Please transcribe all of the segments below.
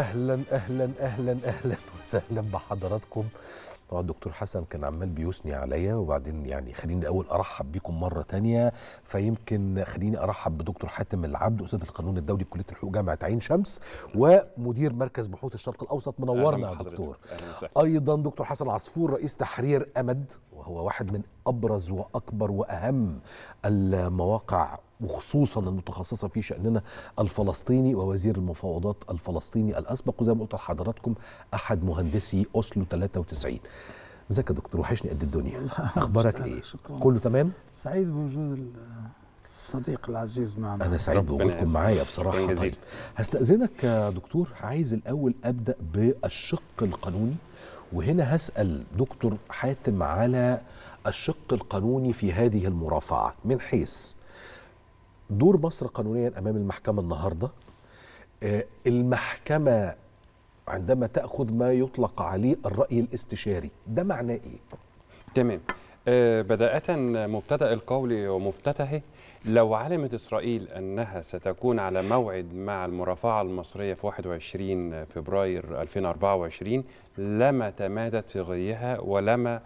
اهلا اهلا اهلا اهلا وسهلا بحضراتكم طبعا الدكتور حسن كان عمال بيثني عليا وبعدين يعني خليني الاول ارحب بيكم مره تانية فيمكن خليني ارحب بدكتور حاتم العبد استاذ القانون الدولي بكليه الحقوق جامعه عين شمس ومدير مركز بحوث الشرق الاوسط منورنا يا دكتور ايضا دكتور حسن عصفور رئيس تحرير امد وهو واحد من ابرز واكبر واهم المواقع وخصوصا المتخصصه في شاننا الفلسطيني ووزير المفاوضات الفلسطيني الاسبق وزي ما قلت لحضراتكم احد مهندسي اوسلو 93 ازيك يا دكتور وحشني قد الدنيا اخبارك ايه شكرا. كله تمام سعيد بوجود الصديق العزيز معنا انا سعيد بوجودكم معايا بصراحه طيب هستاذنك يا دكتور عايز الاول ابدا بالشق القانوني وهنا هسال دكتور حاتم على الشق القانوني في هذه المرافعه من حيث دور مصر قانونيا امام المحكمه النهارده آه، المحكمه عندما تاخذ ما يطلق عليه الراي الاستشاري ده معناه ايه تمام آه، بداية مبتدأ القول ومفتتحه لو علمت إسرائيل أنها ستكون على موعد مع المرافعة المصرية في 21 فبراير 2024 لما تمادت في غيها ولما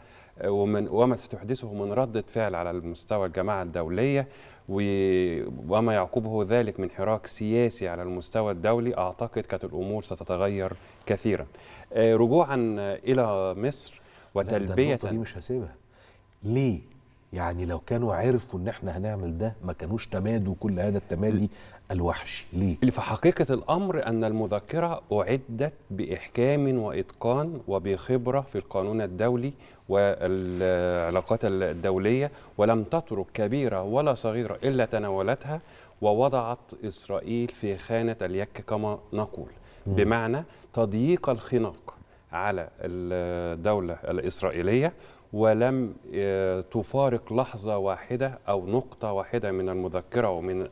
ومن وما ستحدثه من ردة فعل على المستوى الجماعة الدولية وما يعقبه ذلك من حراك سياسي على المستوى الدولي أعتقد كانت الأمور ستتغير كثيرا آه، رجوعا إلى مصر وتلبية دي مش هسيبها ليه يعني لو كانوا عرفوا ان احنا هنعمل ده ما كانوش تمادوا كل هذا التمادي الوحشي ليه في حقيقة الامر ان المذكره اعدت باحكام واتقان وبخبره في القانون الدولي والعلاقات الدوليه ولم تترك كبيره ولا صغيره الا تناولتها ووضعت اسرائيل في خانه اليك كما نقول بمعنى تضييق الخناق على الدوله الاسرائيليه ولم آه، تفارق لحظة واحدة أو نقطة واحدة من المذكرة ومن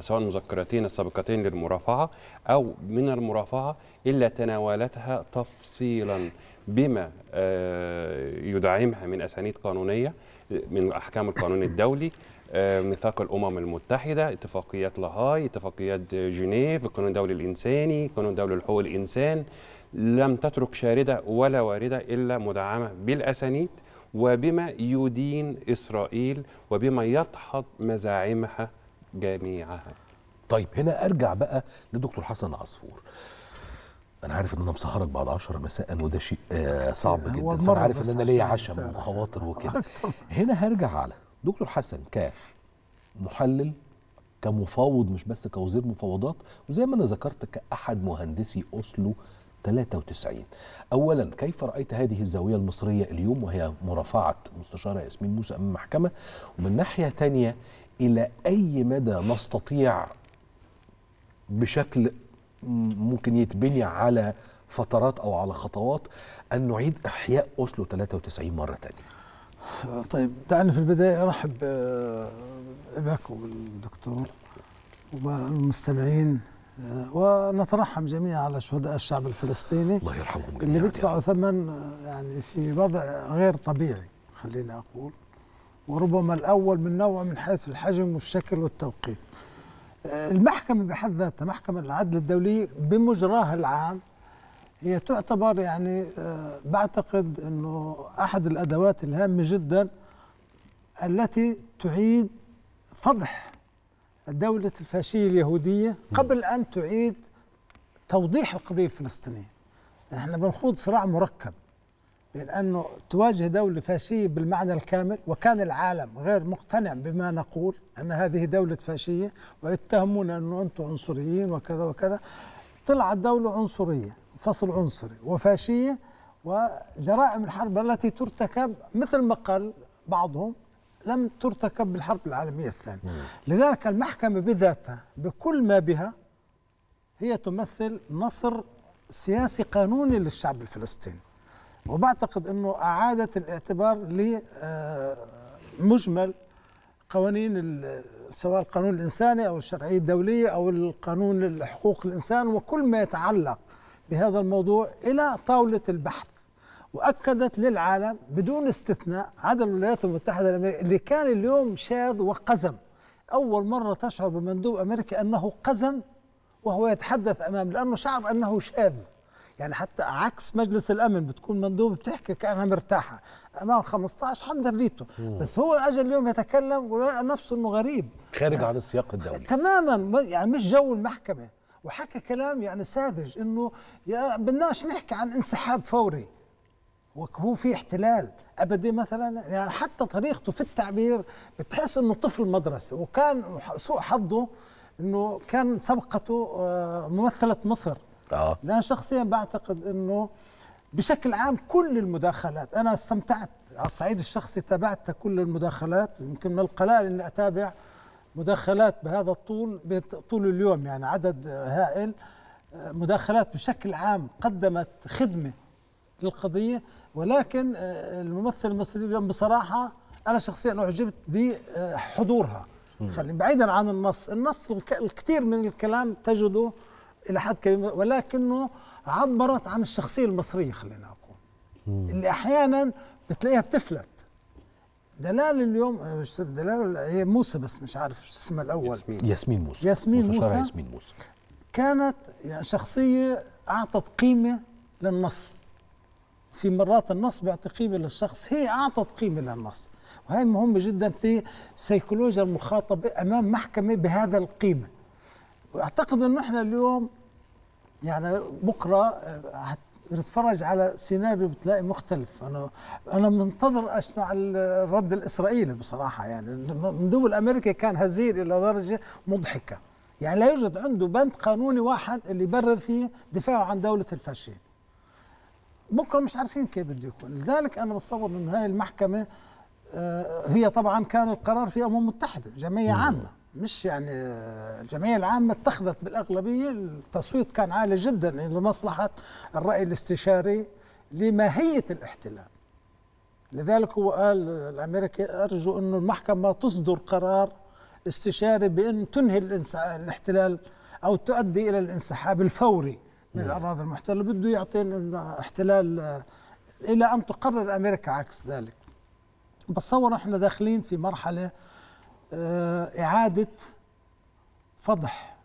سواء المذكرتين السابقتين للمرافعة أو من المرافعة إلا تناولتها تفصيلا بما آه، يدعمها من أسانيد قانونية من أحكام القانون الدولي آه، ميثاق الامم المتحده اتفاقيات لاهاي اتفاقيات جنيف القانون الدولي الانساني القانون الدولي لحقوق الانسان لم تترك شارده ولا وارده الا مدعمه بالاسانيد وبما يدين إسرائيل وبما يدحض مزاعمها جميعها طيب هنا أرجع بقى لدكتور حسن عصفور انا عارف ان انا مسهرك بعد 10 مساء وده شيء آه، صعب جدا فانا عارف ان انا ليا عشم وخواطر وكده هنا هرجع على دكتور حسن كاف محلل كمفاوض مش بس كوزير مفاوضات وزي ما انا ذكرت كاحد مهندسي اوسلو 93 أولا كيف رأيت هذه الزاوية المصرية اليوم وهي مرافعة مستشارة ياسمين موسى أمام المحكمة ومن ناحية تانية إلى أي مدى نستطيع بشكل ممكن يتبني على فترات أو على خطوات أن نعيد إحياء أوسلو 93 مرة تانية طيب دعني في البداية أرحب آه، بك وبالدكتور والمستمعين ونترحم جميعا على شهداء الشعب الفلسطيني الله يرحمهم جميعا اللي بيدفعوا ثمن يعني في وضع غير طبيعي خليني اقول وربما الاول من نوعه من حيث الحجم والشكل والتوقيت المحكمه بحد ذاتها محكمه العدل الدولي بمجراها العام هي تعتبر يعني آه، بعتقد انه احد الادوات الهامه جدا التي تعيد فضح دولة الفاشية اليهودية قبل أن تعيد توضيح القضية الفلسطينية نحن بنخوض صراع مركب لأنه تواجه دولة فاشية بالمعنى الكامل وكان العالم غير مقتنع بما نقول أن هذه دولة فاشية ويتهمون أنه أنتم عنصريين وكذا وكذا طلعت دولة عنصرية فصل عنصري وفاشية وجرائم الحرب التي ترتكب مثل ما قال بعضهم لم ترتكب بالحرب العالمية الثانية مم. لذلك المحكمة بذاتها بكل ما بها هي تمثل نصر سياسي قانوني للشعب الفلسطيني وبعتقد أنه أعادة الاعتبار لمجمل آه، قوانين سواء القانون الإنساني أو الشرعية الدولية أو القانون حقوق الإنسان وكل ما يتعلق بهذا الموضوع إلى طاولة البحث واكدت للعالم بدون استثناء عدا الولايات المتحده الامريكيه اللي كان اليوم شاذ وقزم اول مره تشعر بمندوب امريكي انه قزم وهو يتحدث امام لانه شعر انه شاذ يعني حتى عكس مجلس الامن بتكون مندوب بتحكي كانها مرتاحه امام 15 عندها فيتو بس هو اجى اليوم يتكلم ورأى نفسه انه غريب خارج يعني عن السياق الدولي تماما يعني مش جو المحكمه وحكى كلام يعني ساذج انه يا بدناش نحكي عن انسحاب فوري وهو في احتلال ابدي مثلا يعني حتى طريقته في التعبير بتحس انه طفل مدرسه وكان سوء حظه انه كان سبقته آه، ممثله مصر اه انا شخصيا بعتقد انه بشكل عام كل المداخلات انا استمتعت على الصعيد الشخصي تابعت كل المداخلات يمكن من القلائل اني اتابع مداخلات بهذا الطول طول اليوم يعني عدد هائل آه، مداخلات بشكل عام قدمت خدمه القضية ولكن آه، الممثل المصري اليوم بصراحة أنا شخصيا أعجبت بحضورها خلينا بعيدا عن النص النص الكثير من الكلام تجده إلى حد كبير ولكنه عبرت عن الشخصية المصرية خلينا أقول اللي أحيانا بتلاقيها بتفلت دلال اليوم آه، دلال هي موسى بس مش عارف شو اسمها الاول ياسمين, ياسمين موسى ياسمين موسى ياسمين موسى كانت يعني شخصيه اعطت قيمه للنص في مرات النص بيعطي قيمه للشخص هي اعطت قيمه للنص وهي مهمه جدا في سيكولوجيا المخاطب امام محكمه بهذا القيمه واعتقد انه احنا اليوم يعني بكره آه، نتفرج على سيناريو بتلاقي مختلف انا انا منتظر اسمع الرد الاسرائيلي بصراحه يعني دول الامريكي كان هزيل الى درجه مضحكه يعني لا يوجد عنده بند قانوني واحد اللي يبرر فيه دفاعه عن دوله الفاشين بكره مش عارفين كيف بده يكون لذلك انا بتصور انه هاي المحكمه آه، هي طبعا كان القرار في امم متحده جمعيه عامه مش يعني آه، الجمعية العامة اتخذت بالأغلبية التصويت كان عالي جدا لمصلحة الرأي الاستشاري لماهية الاحتلال لذلك هو قال الأمريكي أرجو أن المحكمة تصدر قرار استشاري بأن تنهي الاحتلال أو تؤدي إلى الانسحاب الفوري من نعم. الأراضي المحتلة بده يعطي احتلال آه، إلى أن تقرر أمريكا عكس ذلك بتصور احنا داخلين في مرحلة آه، إعادة فضح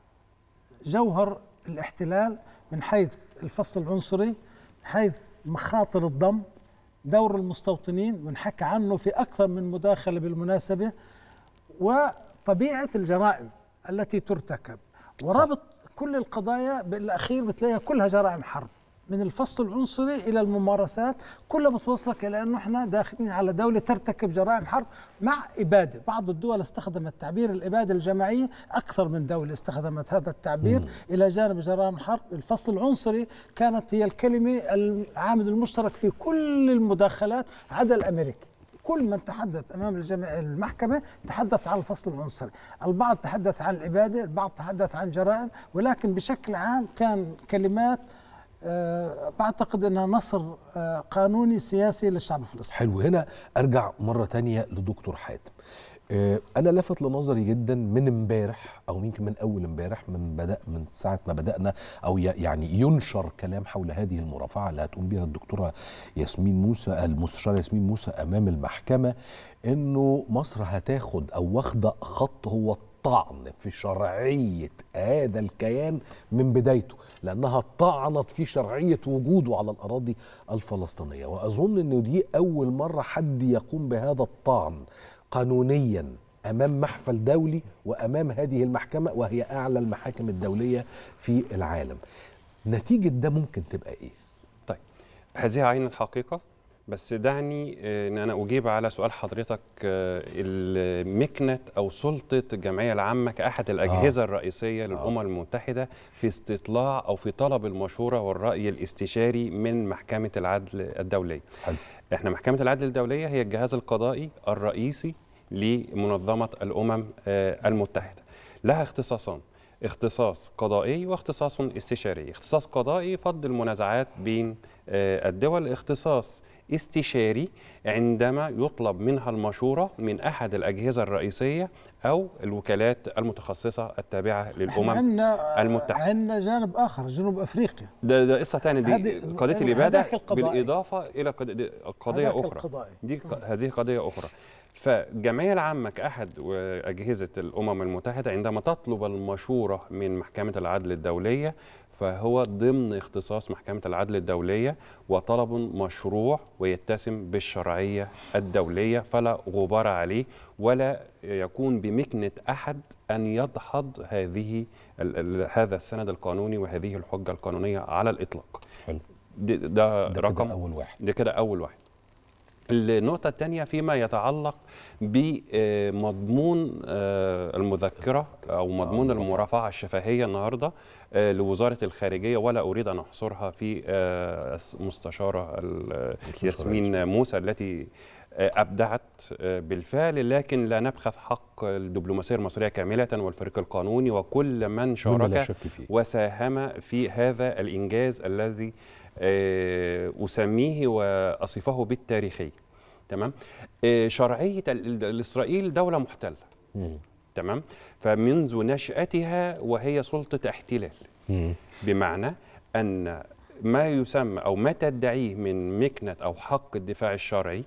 جوهر الاحتلال من حيث الفصل العنصري من حيث مخاطر الضم دور المستوطنين ونحكى عنه في أكثر من مداخلة بالمناسبة وطبيعة الجرائم التي ترتكب وربط كل القضايا بالاخير بتلاقيها كلها جرائم حرب من الفصل العنصري الى الممارسات كلها بتوصلك الى انه احنا داخلين على دوله ترتكب جرائم حرب مع اباده، بعض الدول استخدمت تعبير الاباده الجماعيه اكثر من دوله استخدمت هذا التعبير مم. الى جانب جرائم حرب، الفصل العنصري كانت هي الكلمه العامل المشترك في كل المداخلات عدا الامريكي. كل من تحدث امام المحكمه تحدث عن الفصل العنصري، البعض تحدث عن الاباده، البعض تحدث عن الجرائم، ولكن بشكل عام كان كلمات أه بعتقد انها نصر آه، قانوني سياسي للشعب الفلسطيني. حلو هنا ارجع مره ثانيه لدكتور حاتم. آه، انا لفت لنظري جدا من امبارح او يمكن من اول امبارح من بدا من ساعه ما بدانا او يعني ينشر كلام حول هذه المرافعه اللي هتقوم بها الدكتوره ياسمين موسى المستشاره ياسمين موسى امام المحكمه انه مصر هتاخد او واخده خط هو طعن في شرعية هذا الكيان من بدايته لأنها طعنت في شرعية وجوده على الأراضي الفلسطينية وأظن أنه دي أول مرة حد يقوم بهذا الطعن قانونيا امام محفل دولي وامام هذه المحكمه وهي اعلى المحاكم الدوليه في العالم نتيجه ده ممكن تبقى ايه طيب هذه عين الحقيقه بس دعني آه، ان انا اجيب على سؤال حضرتك آه، المكنه او سلطه الجمعيه العامه كاحد آه. الاجهزه آه. الرئيسيه للامم آه. المتحده في استطلاع او في طلب المشوره والراي الاستشاري من محكمه العدل الدوليه. حل. احنا محكمه العدل الدوليه هي الجهاز القضائي الرئيسي لمنظمه الامم آه، المتحده لها اختصاصان اختصاص قضائي واختصاص استشاري اختصاص قضائي فض المنازعات بين آه، الدول اختصاص استشاري عندما يطلب منها المشورة من أحد الأجهزة الرئيسية أو الوكالات المتخصصة التابعة للأمم عنا المتحدة عندنا جانب آخر جنوب أفريقيا ده, ده قصة ثانيه دي قضية الإبادة بالإضافة إلى قضية أخرى دي هذه قضية أخرى فالجمعية العامة كأحد أجهزة الأمم المتحدة عندما تطلب المشورة من محكمة العدل الدولية فهو ضمن اختصاص محكمة العدل الدولية وطلب مشروع ويتسم بالشرعية الدولية فلا غبار عليه ولا يكون بمكنة أحد أن يدحض هذه هذا السند القانوني وهذه الحجة القانونية على الإطلاق حلو. ده, ده, ده رقم أول واحد ده كده أول واحد النقطة الثانية فيما يتعلق بمضمون آه، المذكرة أو آه، مضمون المرافعة الشفهية النهاردة آه، لوزارة الخارجية ولا أريد أن أحصرها في مستشارة ياسمين موسى التي أبدعت بالفعل لكن لا نبخث حق الدبلوماسية المصرية كاملة والفريق القانوني وكل من شارك وساهم في هذا الإنجاز الذي أسميه وأصفه بالتاريخي تمام آه، شرعيه اسرائيل دوله محتله تمام فمنذ نشاتها وهي سلطه احتلال بمعنى ان ما يسمى او ما تدعيه من مكنه او حق الدفاع الشرعي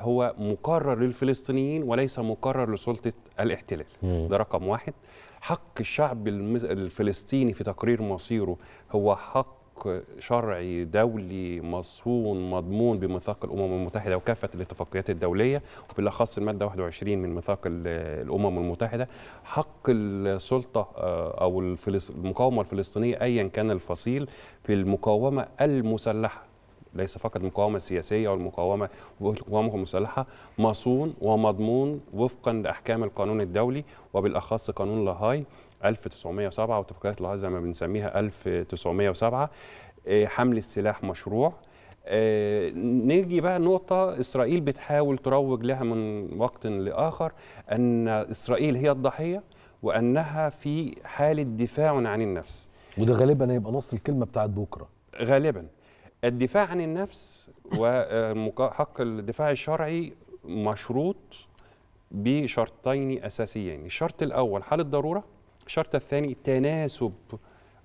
هو مقرر للفلسطينيين وليس مقرر لسلطه الاحتلال مم. ده رقم واحد حق الشعب الفلسطيني في تقرير مصيره هو حق شرعي دولي مصون مضمون بميثاق الامم المتحده وكافه الاتفاقيات الدوليه وبالاخص الماده 21 من ميثاق الامم المتحده حق السلطه آه، او المقاومه الفلسطينيه ايا كان الفصيل في المقاومه المسلحه ليس فقط المقاومة السياسية أو المقاومة والمقاومة المسلحة مصون ومضمون وفقا لأحكام القانون الدولي وبالأخص قانون لاهاي 1907 او تفجيرات زي ما بنسميها 1907 آه، حمل السلاح مشروع آه، نيجي بقى نقطة إسرائيل بتحاول تروج لها من وقت لآخر أن إسرائيل هي الضحية وأنها في حالة دفاع عن النفس وده غالبا هيبقى نص الكلمة بتاعت بكرة غالبا الدفاع عن النفس وحق آه، الدفاع الشرعي مشروط بشرطين أساسيين الشرط الأول حالة ضرورة الشرط الثاني تناسب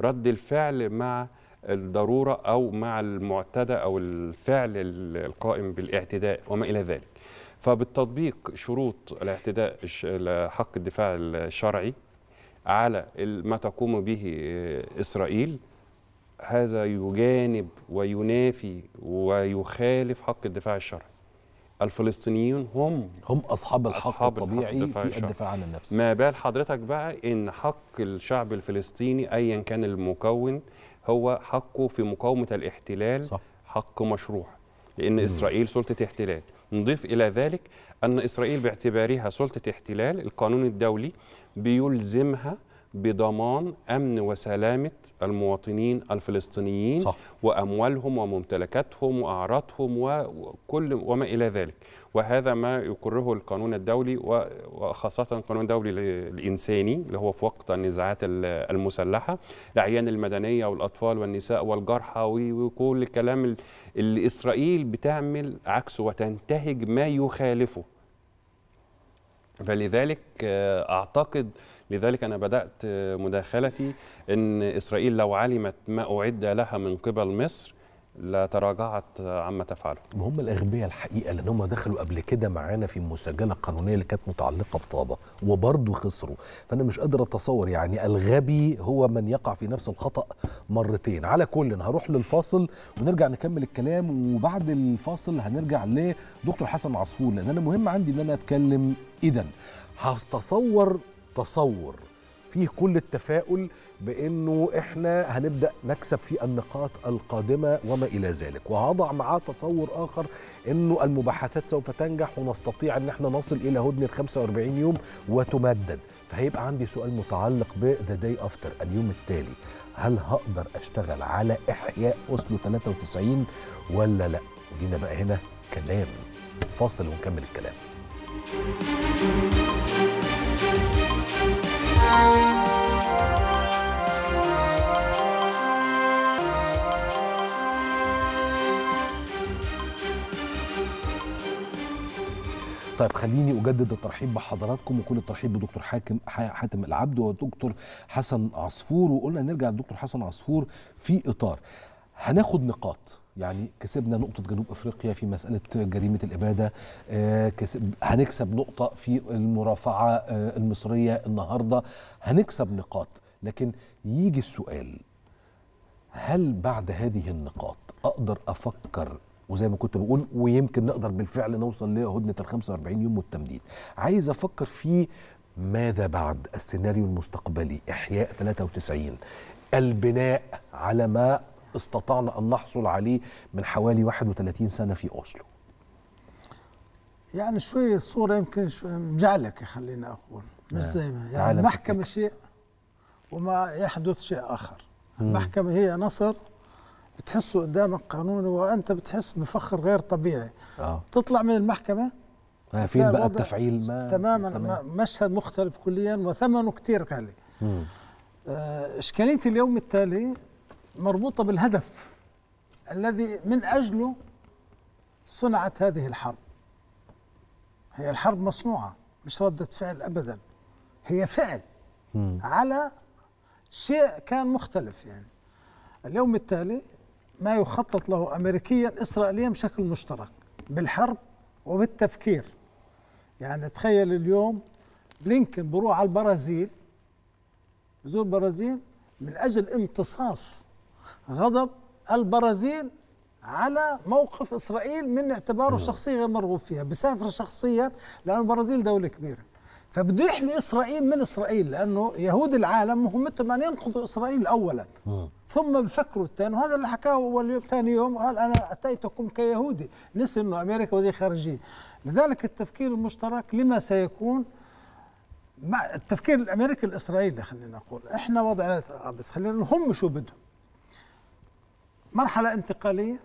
رد الفعل مع الضروره او مع المعتدى او الفعل القائم بالاعتداء وما الى ذلك فبالتطبيق شروط الاعتداء حق الدفاع الشرعي على ما تقوم به اسرائيل هذا يجانب وينافي ويخالف حق الدفاع الشرعي الفلسطينيين هم هم اصحاب الحق أصحاب الطبيعي الحق في الدفاع عن النفس ما بال حضرتك بقى ان حق الشعب الفلسطيني ايا كان المكون هو حقه في مقاومه الاحتلال صح. حق مشروع لان مم. اسرائيل سلطه احتلال نضيف الى ذلك ان اسرائيل باعتبارها سلطه احتلال القانون الدولي بيلزمها بضمان امن وسلامه المواطنين الفلسطينيين صح. واموالهم وممتلكاتهم واعراضهم وكل وما الى ذلك وهذا ما يقره القانون الدولي وخاصه القانون الدولي الانساني اللي هو في وقت النزاعات المسلحه الاعيان المدنيه والاطفال والنساء والجرحى وكل الكلام اللي اسرائيل بتعمل عكسه وتنتهج ما يخالفه فلذلك آه، اعتقد لذلك أنا بدأت مداخلتي أن إسرائيل لو علمت ما أعد لها من قبل مصر لتراجعت عما تفعله هم الاغبياء الحقيقه لان هم دخلوا قبل كده معانا في مسجله قانونيه اللي كانت متعلقه بطابه وبرضه خسروا فانا مش قادر اتصور يعني الغبي هو من يقع في نفس الخطا مرتين على كل أنا هروح للفاصل ونرجع نكمل الكلام وبعد الفاصل هنرجع لدكتور حسن عصفور لان انا مهم عندي ان انا اتكلم اذا هتصور تصور فيه كل التفاؤل بانه احنا هنبدا نكسب في النقاط القادمه وما الى ذلك وهضع معاه تصور اخر انه المباحثات سوف تنجح ونستطيع ان احنا نصل الى هدنه 45 يوم وتمدد فهيبقى عندي سؤال متعلق بذا داي افتر اليوم التالي هل هقدر اشتغل على احياء اوسلو 93 ولا لا جينا بقى هنا كلام فاصل ونكمل الكلام thank you طيب خليني اجدد الترحيب بحضراتكم وكل الترحيب بدكتور حاكم حاتم العبد ودكتور حسن عصفور وقلنا نرجع لدكتور حسن عصفور في اطار هناخد نقاط يعني كسبنا نقطة جنوب أفريقيا في مسألة جريمة الإبادة آه، كسب هنكسب نقطة في المرافعة آه، المصرية النهاردة هنكسب نقاط لكن يجي السؤال هل بعد هذه النقاط أقدر أفكر وزي ما كنت بقول ويمكن نقدر بالفعل نوصل لهدنة ال 45 يوم والتمديد عايز أفكر في ماذا بعد السيناريو المستقبلي إحياء 93 البناء على ما استطعنا أن نحصل عليه من حوالي 31 سنة في أوسلو يعني شوية الصورة يمكن شوي مجعلكة خلينا أقول مش آه، زي ما يعني المحكمة شيء وما يحدث شيء آخر المحكمة هي نصر بتحسه قدامك قانون وانت بتحس بفخر غير طبيعي آه. تطلع من المحكمه آه فين بقى التفعيل ما تماما تمام. مشهد مختلف كليا وثمنه كثير غالي آه اشكاليه اليوم التالي مربوطة بالهدف الذي من أجله صنعت هذه الحرب هي الحرب مصنوعة مش ردة فعل أبدا هي فعل م. على شيء كان مختلف يعني اليوم التالي ما يخطط له أمريكيا إسرائيليا بشكل مشترك بالحرب وبالتفكير يعني تخيل اليوم بلينكن بروح على البرازيل بزور البرازيل من أجل امتصاص غضب البرازيل على موقف اسرائيل من اعتباره نعم. شخصيه غير مرغوب فيها بسافر شخصيا لان البرازيل دوله كبيره فبده يحمي اسرائيل من اسرائيل لانه يهود العالم مهمتهم ان ينقضوا اسرائيل اولا نعم. ثم بفكروا الثاني وهذا اللي حكاه اول يوم ثاني يوم قال انا اتيتكم كيهودي نسي انه امريكا وزير خارجيه لذلك التفكير المشترك لما سيكون مع التفكير الامريكي الاسرائيلي خلينا نقول احنا وضعنا بس خلينا هم شو بدهم مرحلة انتقالية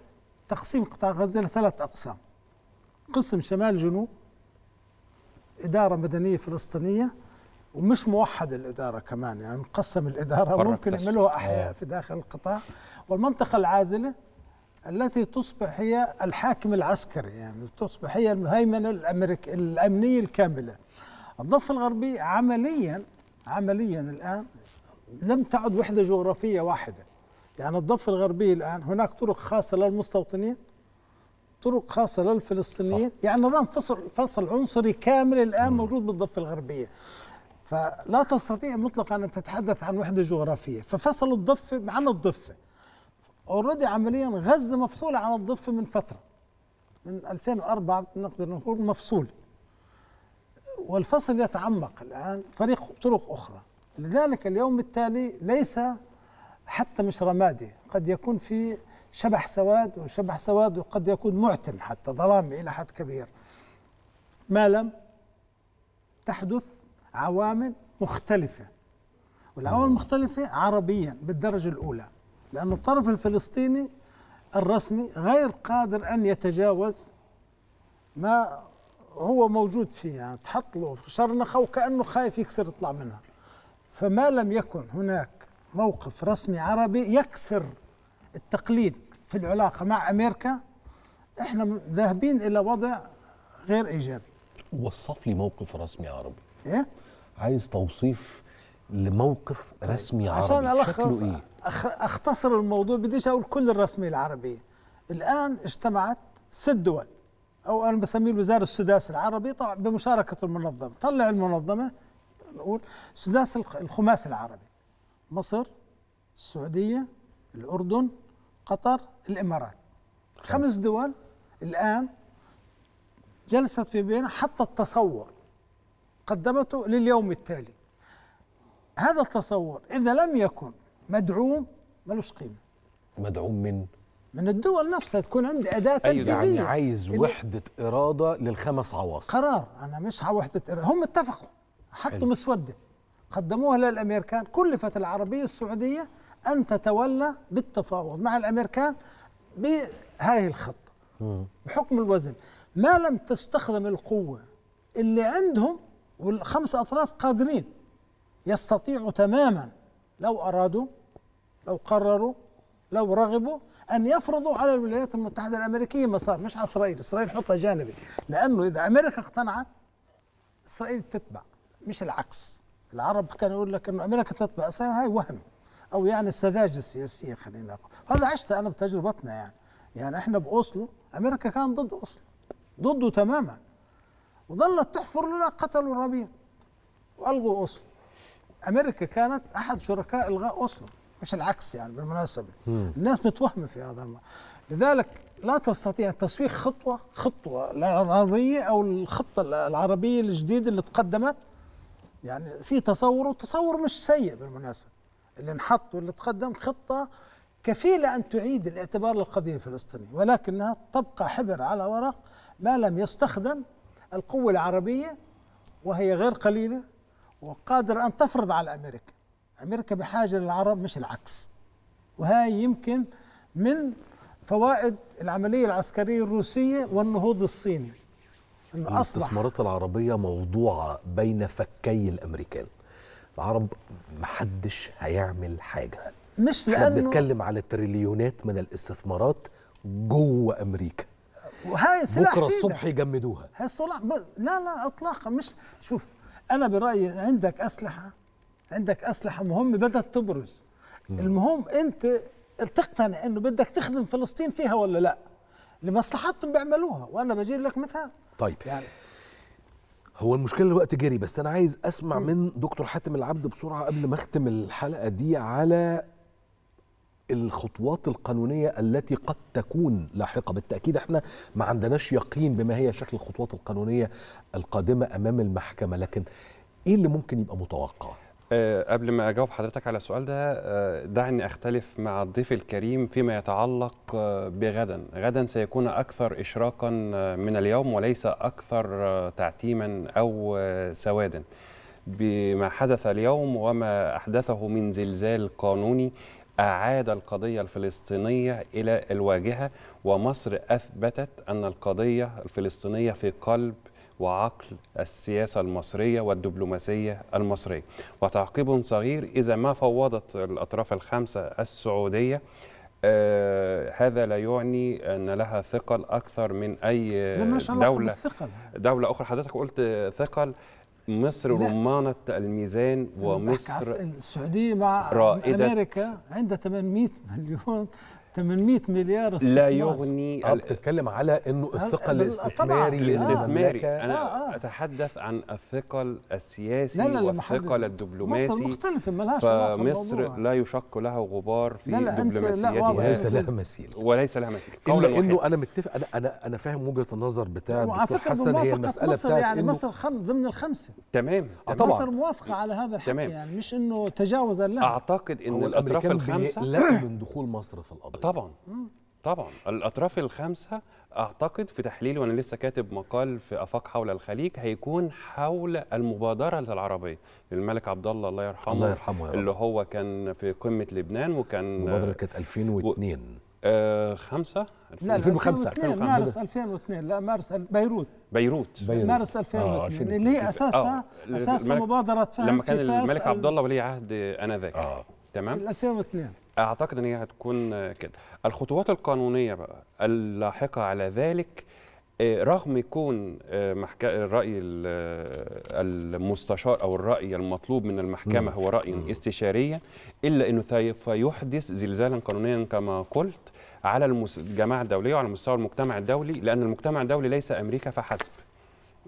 تقسيم قطاع غزة لثلاث أقسام قسم شمال جنوب إدارة مدنية فلسطينية ومش موحد الإدارة كمان يعني مقسم الإدارة ممكن يعملوها أحياء آه. في داخل القطاع والمنطقة العازلة التي تصبح هي الحاكم العسكري يعني تصبح هي الهيمنة الأمريك الأمنية الكاملة الضفة الغربية عمليا عمليا الآن لم تعد وحدة جغرافية واحدة يعني الضفة الغربية الآن هناك طرق خاصة للمستوطنين طرق خاصة للفلسطينيين صح. يعني نظام فصل فصل عنصري كامل الآن مم. موجود بالضفة الغربية فلا تستطيع مطلقا أن تتحدث عن وحدة جغرافية ففصل الضفة عن الضفة اوريدي عمليا غزة مفصولة عن الضفة من فترة من 2004 نقدر نقول مفصول والفصل يتعمق الآن طريق طرق أخرى لذلك اليوم التالي ليس حتى مش رمادي قد يكون في شبح سواد وشبح سواد وقد يكون معتم حتى ظلامي إلى حد كبير ما لم تحدث عوامل مختلفة والعوامل المختلفة عربيا بالدرجة الأولى لأن الطرف الفلسطيني الرسمي غير قادر أن يتجاوز ما هو موجود فيه يعني تحط له شرنخة وكأنه خايف يكسر يطلع منها فما لم يكن هناك موقف رسمي عربي يكسر التقليد في العلاقة مع أمريكا احنا ذاهبين إلى وضع غير إيجابي وصف لي موقف رسمي عربي إيه؟ عايز توصيف لموقف طيب، رسمي عربي عشان ألخص إيه؟ أختصر الموضوع بديش أقول كل الرسمية العربية الآن اجتمعت ست دول أو أنا بسميه الوزارة السداس العربي طبعا بمشاركة المنظمة طلع المنظمة نقول سداس الخماس العربي مصر السعودية الأردن قطر الإمارات خمس دول الآن جلست في بينها حطت تصور قدمته لليوم التالي هذا التصور إذا لم يكن مدعوم ملوش قيمة مدعوم من؟ من الدول نفسها تكون عندي أداة أيوة يعني عايز وحدة إرادة للخمس عواصم قرار أنا مش وحدة إرادة هم اتفقوا حطوا مسودة قدموها للامريكان كلفت العربيه السعوديه ان تتولى بالتفاوض مع الامريكان بهذه الخطه بحكم الوزن ما لم تستخدم القوه اللي عندهم والخمس اطراف قادرين يستطيعوا تماما لو ارادوا لو قرروا لو رغبوا ان يفرضوا على الولايات المتحده الامريكيه مسار مش على اسرائيل، اسرائيل حطها جانبي لانه اذا امريكا اقتنعت اسرائيل تتبع مش العكس العرب كانوا يقول لك انه امريكا تتبع اسرائيل هاي وهم او يعني السذاجه السياسيه خلينا نقول هذا عشت انا بتجربتنا يعني يعني احنا باوسلو امريكا كانت ضد اوسلو ضده تماما وظلت تحفر لنا قتلوا الربيع والغوا اوسلو امريكا كانت احد شركاء الغاء اوسلو مش العكس يعني بالمناسبه مم. الناس متوهمه في هذا الموضوع لذلك لا تستطيع تسويق خطوه خطوه العربيه او الخطه العربيه الجديده اللي تقدمت يعني في تصور وتصور مش سيء بالمناسبة اللي انحط واللي تقدم خطة كفيلة أن تعيد الاعتبار للقضية الفلسطينية ولكنها تبقى حبر على ورق ما لم يستخدم القوة العربية وهي غير قليلة وقادرة أن تفرض على أمريكا أمريكا بحاجة للعرب مش العكس وهاي يمكن من فوائد العملية العسكرية الروسية والنهوض الصيني الاستثمارات العربيه موضوعه بين فكي الامريكان العرب محدش هيعمل حاجه مش لأنه احنا بنتكلم على تريليونات من الاستثمارات جوه امريكا وهي سلاح بكره الصبح يجمدوها هاي الصلاح ب... لا لا اطلاقا مش شوف انا برايي عندك اسلحه عندك اسلحه مهمه بدات تبرز المهم انت تقتنع انه بدك تخدم فلسطين فيها ولا لا لمصلحتهم بيعملوها وانا بجيب لك مثال طيب يعني هو المشكله الوقت جري بس انا عايز اسمع م. من دكتور حاتم العبد بسرعه قبل ما اختم الحلقه دي على الخطوات القانونيه التي قد تكون لاحقه بالتاكيد احنا ما عندناش يقين بما هي شكل الخطوات القانونيه القادمه امام المحكمه لكن ايه اللي ممكن يبقى متوقع آه، قبل ما اجاوب حضرتك على السؤال ده آه، دعني اختلف مع الضيف الكريم فيما يتعلق آه، بغدا غدا سيكون اكثر اشراقا من اليوم وليس اكثر تعتيما او سوادا بما حدث اليوم وما احدثه من زلزال قانوني أعاد القضية الفلسطينية إلى الواجهة ومصر أثبتت أن القضية الفلسطينية في قلب وعقل السياسة المصرية والدبلوماسية المصرية وتعقيب صغير إذا ما فوضت الأطراف الخمسة السعودية آه هذا لا يعني ان لها ثقل اكثر من اي دوله دوله اخرى حضرتك قلت ثقل مصر رمانة الميزان ومصر السعودية مع رائدة أمريكا عندها 800 مليون 800 مليار استثمار لا يغني اه بتتكلم على انه الثقل الاستثماري الاستثماري انا آه آه. اتحدث عن الثقل السياسي لا لا والثقل الدبلوماسي مصر مختلفه ما لهاش فمصر لا يشق لها غبار في لا لا دبلوماسيتها وليس لها مثيل وليس لها مثيل قولا إلا انه انا متفق انا انا انا فاهم وجهه النظر بتاع الدكتور حسن هي المساله مصر بتاعت يعني إنه مصر خم ضمن الخمسه تمام آه، يعني طبعا مصر موافقه على هذا الحكي يعني مش انه تجاوزا لها اعتقد ان الاطراف الخمسه لا من دخول مصر في القضيه طبعا طبعا الاطراف الخمسه اعتقد في تحليلي وانا لسه كاتب مقال في افاق حول الخليج هيكون حول المبادره العربيه للملك عبد الله الله يرحمه الله يرحمه يا رب. اللي هو كان في قمه لبنان وكان المبادره كانت 2002 آه خمسة لا 2005 2005 مارس 2002 لا مارس بيروت بيروت, بيروت. مارس 2002 آه اللي هي اساسها آه، اساس مبادره فهم لما كان الملك عبد الله ولي عهد انذاك آه. تمام 2002 اعتقد ان هي هتكون كده الخطوات القانونيه بقى اللاحقه على ذلك آه، رغم يكون آه، الراي آه، المستشار او الراي المطلوب من المحكمه هو راي استشاريا الا انه سيحدث زلزالا قانونيا كما قلت على الجماعه الدوليه وعلى مستوى المجتمع الدولي لان المجتمع الدولي ليس امريكا فحسب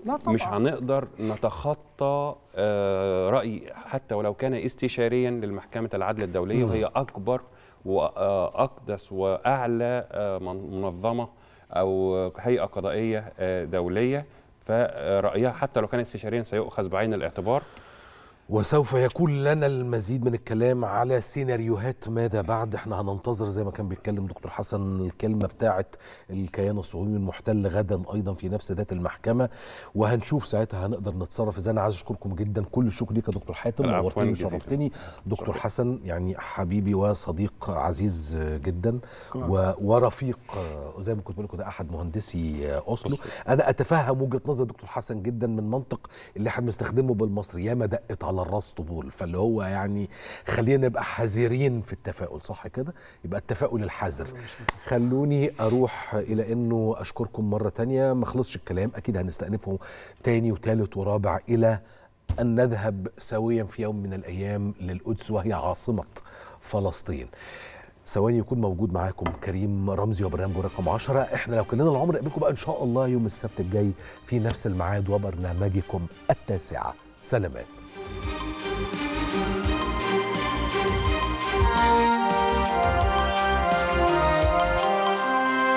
لا طبعا. مش هنقدر نتخطى آه، راي حتى ولو كان استشاريا للمحكمه العدل الدوليه وهي اكبر واقدس آه، واعلى آه، منظمه او هيئه قضائيه دوليه فرايها حتى لو كان استشاريا سيؤخذ بعين الاعتبار وسوف يكون لنا المزيد من الكلام على سيناريوهات ماذا بعد احنا هننتظر زي ما كان بيتكلم دكتور حسن الكلمة بتاعة الكيان الصهيوني المحتل غدا ايضا في نفس ذات المحكمة وهنشوف ساعتها هنقدر نتصرف ازاي انا عايز اشكركم جدا كل الشكر ليك يا دكتور حاتم نورتني وشرفتني دكتور حسن يعني حبيبي وصديق عزيز جدا ورفيق زي ما كنت بقول لكم ده احد مهندسي اوسلو انا اتفهم وجهة نظر دكتور حسن جدا من منطق اللي احنا بنستخدمه بالمصري ياما دقت على الراس طبول فاللي هو يعني خلينا نبقى حذرين في التفاؤل صح كده يبقى التفاؤل الحذر خلوني اروح الى انه اشكركم مره تانية ما خلصش الكلام اكيد هنستأنفه تاني وتالت ورابع الى ان نذهب سويا في يوم من الايام للقدس وهي عاصمه فلسطين ثواني يكون موجود معاكم كريم رمزي وبرنامجه رقم 10 احنا لو كلنا العمر نقابلكم بقى ان شاء الله يوم السبت الجاي في نفس الميعاد وبرنامجكم التاسعه سلامات Thank you.